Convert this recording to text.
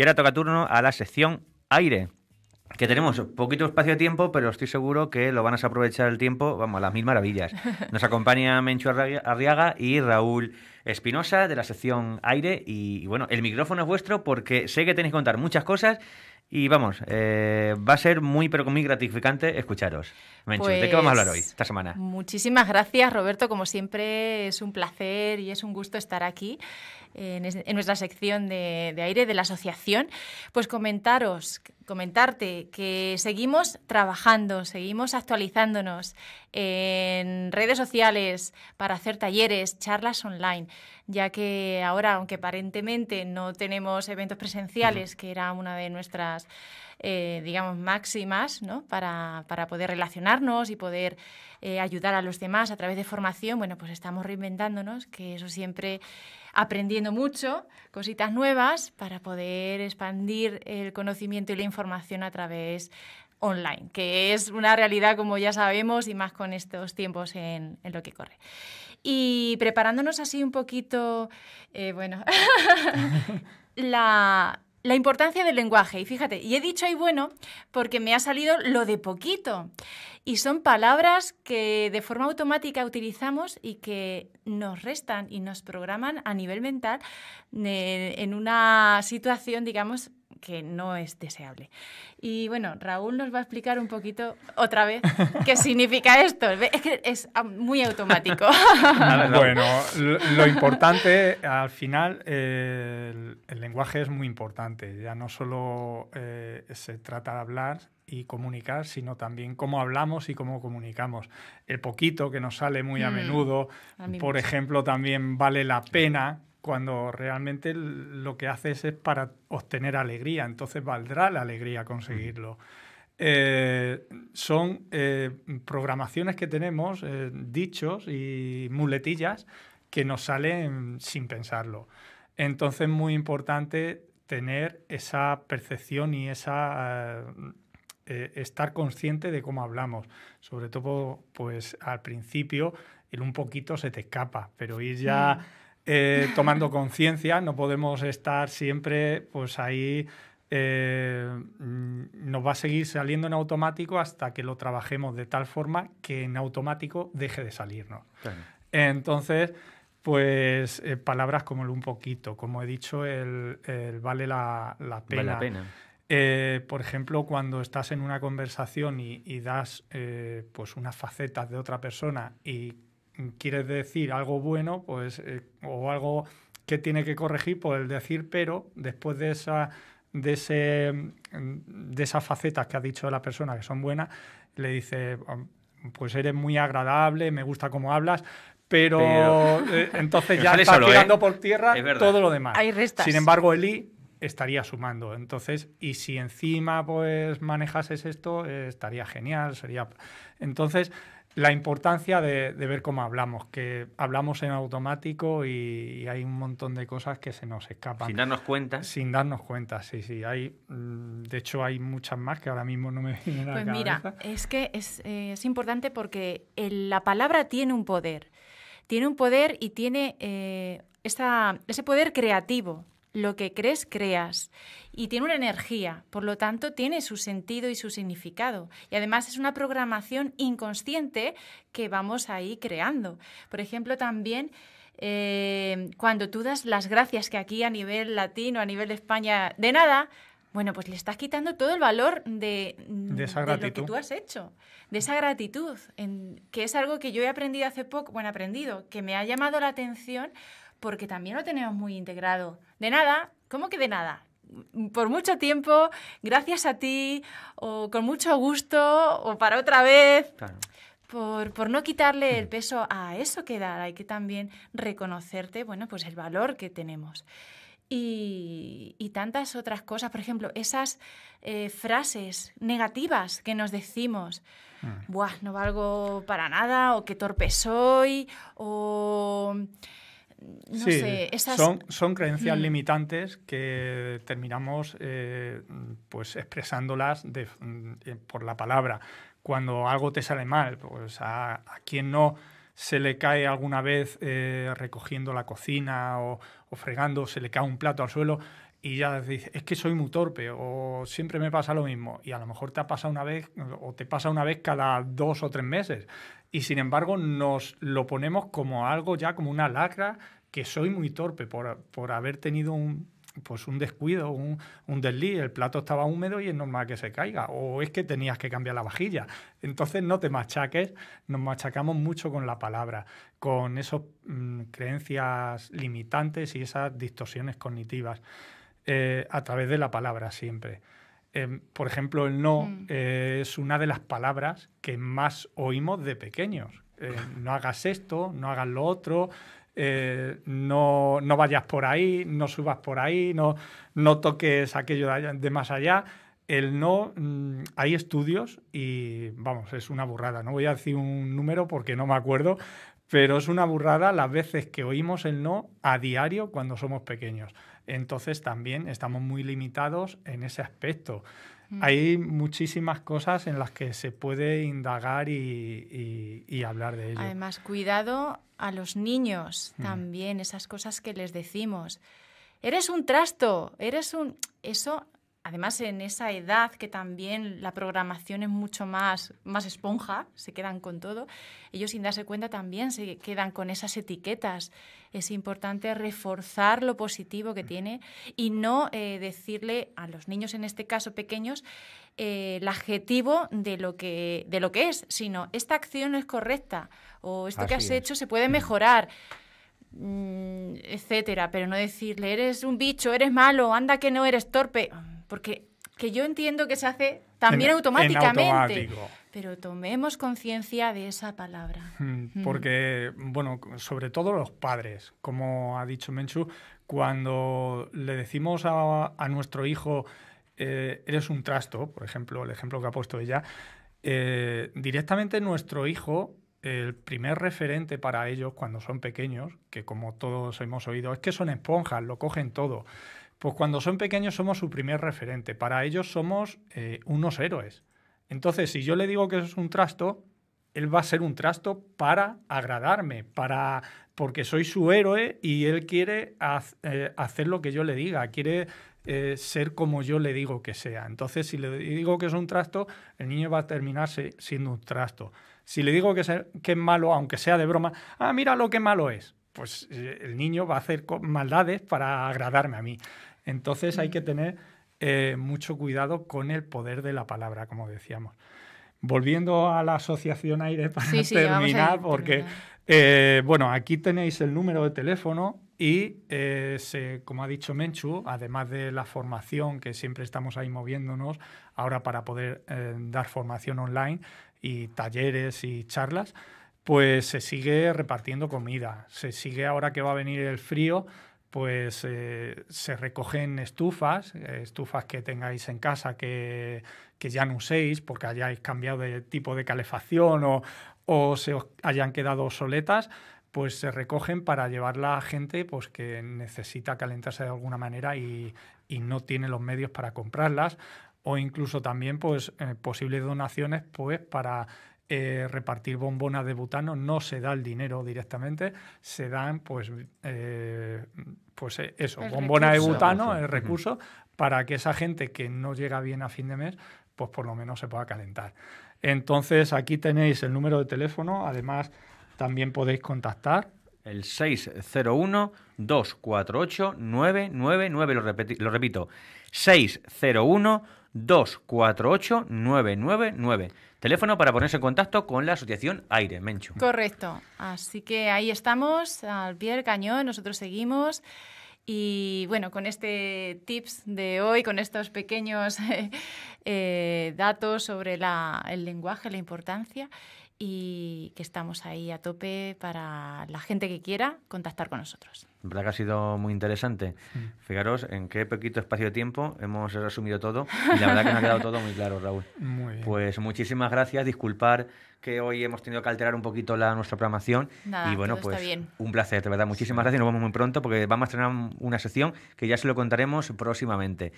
Y ahora toca turno a la sección aire. Que tenemos poquito espacio de tiempo, pero estoy seguro que lo van a aprovechar el tiempo, vamos, a las mil maravillas. Nos acompaña Mencho Arriaga y Raúl Espinosa de la sección Aire. y, bueno, el micrófono es vuestro porque sé que tenéis que contar muchas cosas y vamos, eh, va a ser muy, pero muy gratificante escucharos. ¿de qué vamos a hablar hoy, esta pues, semana? Muchísimas gracias, Roberto. Como siempre, es un placer y es un gusto estar aquí en, nuestra sección de, de, aire de la asociación. Pues comentaros, comentarte que seguimos trabajando, seguimos actualizándonos en redes sociales, para hacer talleres, charlas online, ya que ahora, aunque aparentemente no tenemos eventos presenciales, que era una de nuestras, eh, digamos, máximas, ¿no? Para, poder relacionarnos y poder eh, ayudar a los demás a través de formación, bueno, pues estamos reinventándonos, que eso siempre aprendiendo mucho, cositas nuevas, para poder expandir el conocimiento y la información a través online, que es una realidad como ya sabemos y más con estos tiempos en, lo que corre. Y preparándonos así un poquito, eh, bueno, la, importancia del lenguaje. Y fíjate, y he dicho ahí bueno porque me ha salido lo de poquito. Y son palabras que de forma automática utilizamos y que nos restan y nos programan a nivel mental eh, en una situación, digamos, que no es deseable. Y bueno, Raúl nos va a explicar un poquito otra vez qué significa esto. Es que es ah, muy automático. bueno, lo, importante, al final, eh, el, lenguaje es muy importante. Ya no solo eh, se trata de hablar y comunicar, sino también cómo hablamos y cómo comunicamos. El poquito que nos sale muy a mm, menudo, por ejemplo, también vale la pena cuando realmente lo que haces es para obtener alegría, entonces valdrá la alegría conseguirlo. Mm. Eh, son eh, programaciones que tenemos, eh, dichos y muletillas que nos salen sin pensarlo. Entonces es muy importante tener esa percepción y esa... estar consciente de cómo hablamos, sobre todo pues al principio el un poquito se te escapa, pero ir ya mm. Eh, tomando conciencia, no podemos estar siempre pues ahí. Eh, mm, nos va a seguir saliendo en automático hasta que lo trabajemos de tal forma que en automático deje de salirnos. Entonces, pues eh, palabras como el un poquito, como he dicho, el, vale la, pena. por ejemplo, cuando estás en una conversación y, das pues unas facetas de otra persona y quieres decir algo bueno, pues, eh, o algo que tiene que corregir, pues el decir pero, después de esa de, ese, de esas facetas que ha dicho la persona que son buenas, le dice, pues eres muy agradable, me gusta cómo hablas, pero, eh, entonces ya está ¿eh? tirando por tierra todo lo demás. Hay Sin embargo, el i estaría sumando. Entonces, y si encima pues manejases esto, estaría genial, sería... Entonces, la importancia de, ver cómo hablamos, que hablamos en automático y, hay un montón de cosas que se nos escapan. Sin darnos cuenta. Sin darnos cuenta, sí, sí. Hay, mm, de hecho, hay muchas más que ahora mismo no me vienen a la pues mira, cabeza. Mira, es que es, eh, importante porque la palabra tiene un poder. Tiene un poder y tiene eh, ese poder creativo lo que crees, creas. Y tiene una energía, por lo tanto, tiene su sentido y su significado. Y además es una programación inconsciente que vamos ahí creando. Por ejemplo, también eh, cuando tú das las gracias que aquí a nivel latino, a nivel de España, de nada, bueno, pues le estás quitando todo el valor de, mm, esa lo que tú has hecho, de esa gratitud, que es algo que yo he aprendido hace poco, bueno, aprendido, que me ha llamado la atención porque también lo tenemos muy integrado. De nada, ¿cómo que de nada? Por mucho tiempo, gracias a ti, o con mucho gusto, o para otra vez. Por, no quitarle el mm. peso a eso que dar, hay que también reconocerte, bueno, pues el valor que tenemos. Y, tantas otras cosas, por ejemplo, esas eh, frases negativas que nos decimos, mm. buah, no valgo para nada, o qué torpe soy, o son, son creencias mm. limitantes que terminamos eh, pues expresándolas mm, por la palabra. Cuando algo te sale mal, pues a, quien no se le cae alguna vez eh, recogiendo la cocina o, o, fregando, se le cae un plato al suelo y ya dices, es que soy muy torpe o siempre me pasa lo mismo. Y a lo mejor te pasado una vez o te pasa una vez cada dos o tres meses y sin embargo nos lo ponemos como algo ya, como una lacra, que soy muy torpe por, por haber tenido un, pues un descuido, un, un, desliz, el plato estaba húmedo y es normal que se caiga, o es que tenías que cambiar la vajilla. Entonces no te machaques, nos machacamos mucho con la palabra, con esas mm, creencias limitantes y esas distorsiones cognitivas, eh, a través de la palabra siempre. Em, por ejemplo, el no mm. eh, es una de las palabras que más oímos de pequeños. Eh, no hagas esto, no hagas lo otro, eh, no, vayas por ahí, no subas por ahí, no, toques aquello de, más allá. El no, mm, hay estudios y vamos, es una burrada. No voy a decir un número porque no me acuerdo, pero es una burrada las veces que oímos el no a diario cuando somos pequeños. Entonces también estamos muy limitados en ese aspecto. Mm. Hay muchísimas cosas en las que se puede indagar y, hablar de ello. Además, cuidado a los niños mm. también, esas cosas que les decimos. Eres un trasto, eres un... Eso además en esa edad que también la programación es mucho más, más esponja, se quedan con todo, ellos sin darse cuenta también se quedan con esas etiquetas. Es importante reforzar lo positivo que mm. tiene y no eh, decirle a los niños, en este caso pequeños, eh, el adjetivo de lo, que, de lo que es, sino esta acción es correcta o esto que has hecho se puede mm. mejorar mm, etcétera, pero no decirle eres un bicho, eres malo, anda que no eres torpe. Porque que yo entiendo que se hace también automáticamente. pero tomemos conciencia de esa palabra. Mm, mm. Porque, bueno, sobre todo los padres, como ha dicho Menchu, cuando le decimos a, nuestro hijo, eh, eres un trasto, por ejemplo, el ejemplo que ha puesto ella, eh, directamente nuestro hijo, el primer referente para ellos cuando son pequeños, que como todos hemos oído, es que son esponjas, lo cogen todo. Pues cuando son pequeños somos su primer referente. Para ellos somos eh, unos héroes. Entonces, si yo le digo que eso es un trasto, él va a ser un trasto para agradarme, para porque soy su héroe y él quiere eh, hacer lo que yo le diga, quiere eh, ser como yo le digo que sea. Entonces, si le digo que es un trasto, el niño va a terminarse siendo un trasto. Si le digo que, que es malo, aunque sea de broma, ah, mira lo que malo es, pues el niño va a hacer maldades para agradarme a mí. Entonces hay mm. que tener eh, mucho cuidado con el poder de la palabra, como decíamos. Volviendo a la asociación aire para terminar, porque eh, bueno, aquí tenéis el número de teléfono y, eh, como ha dicho Menchu, además de la formación, que siempre estamos ahí moviéndonos ahora para poder dar formación online y talleres y charlas, pues se sigue repartiendo comida, se sigue ahora que va a venir el frío, pues eh, se recogen estufas, eh, estufas que tengáis en casa que, ya no uséis porque hayáis cambiado de tipo de calefacción o, se os hayan quedado obsoletas, pues se recogen para llevarla a gente pues, que necesita calentarse de alguna manera y, no tiene los medios para comprarlas o incluso también pues eh, posibles donaciones pues para eh, repartir bombonas de butano, no se da el dinero directamente, se dan pues, eh, pues eh, eso, bombonas de butano, el recurso, para que esa gente que no llega bien a fin de mes, pues por lo menos se pueda calentar. Entonces aquí tenéis el número de teléfono, además también podéis contactar el 601-248-999. Lo, lo repito, 601-248-999. Teléfono para ponerse en contacto con la asociación Aire, Menchu. Correcto. Así que ahí estamos, al pie cañón, nosotros seguimos. Y bueno, con este tips de hoy, con estos pequeños eh, datos sobre el lenguaje, la importancia y que estamos ahí a tope para la gente que quiera contactar con nosotros. La verdad que ha sido muy interesante. Mm. Fijaros en qué poquito espacio de tiempo hemos resumido todo y la verdad que nos ha quedado todo muy claro, Raúl. Pues muchísimas gracias, disculpar que hoy hemos tenido que alterar un poquito la, nuestra programación. y bueno, pues bien. un placer, de verdad. Muchísimas gracias y nos vemos muy pronto porque vamos a tener una sesión que ya se lo contaremos próximamente.